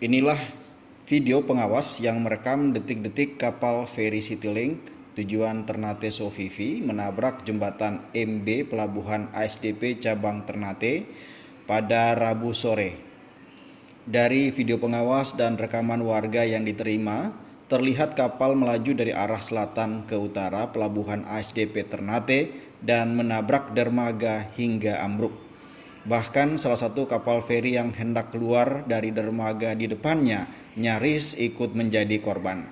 Inilah video pengawas yang merekam detik-detik kapal feri Citylink tujuan Ternate Sovivi menabrak jembatan MB Pelabuhan ASDP Cabang Ternate pada Rabu sore. Dari video pengawas dan rekaman warga yang diterima, terlihat kapal melaju dari arah selatan ke utara Pelabuhan ASDP Ternate dan menabrak dermaga hingga ambruk. Bahkan salah satu kapal feri yang hendak keluar dari dermaga di depannya nyaris ikut menjadi korban.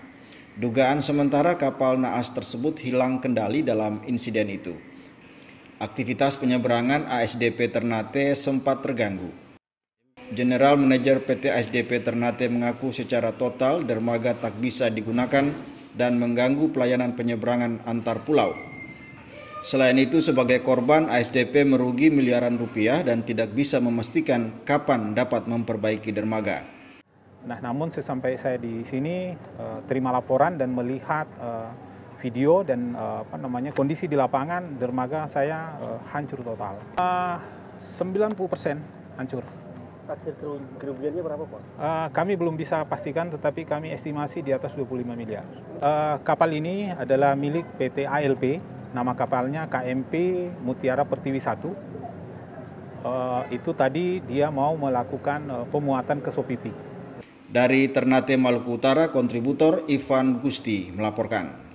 Dugaan sementara kapal naas tersebut hilang kendali dalam insiden itu. Aktivitas penyeberangan ASDP Ternate sempat terganggu. General Manager PT ASDP Ternate mengaku secara total dermaga tak bisa digunakan dan mengganggu pelayanan penyeberangan antar pulau. Selain itu, sebagai korban, ASDP merugi miliaran rupiah dan tidak bisa memastikan kapan dapat memperbaiki dermaga. Nah, namun sesampai saya di sini eh, terima laporan dan melihat eh, video dan eh, apa namanya kondisi di lapangan dermaga saya hancur total. 90 persen hancur. Taksir kerugiannya berapa Pak? kami belum bisa pastikan tetapi kami estimasi di atas 25 miliar. kapal ini adalah milik PT ALP Nama kapalnya KMP Mutiara Pertiwi 1. Uh, eh, itu tadi dia mau melakukan uh, pemuatan ke Sopipi. Dari Ternate Maluku Utara, kontributor Ivan Gusti melaporkan.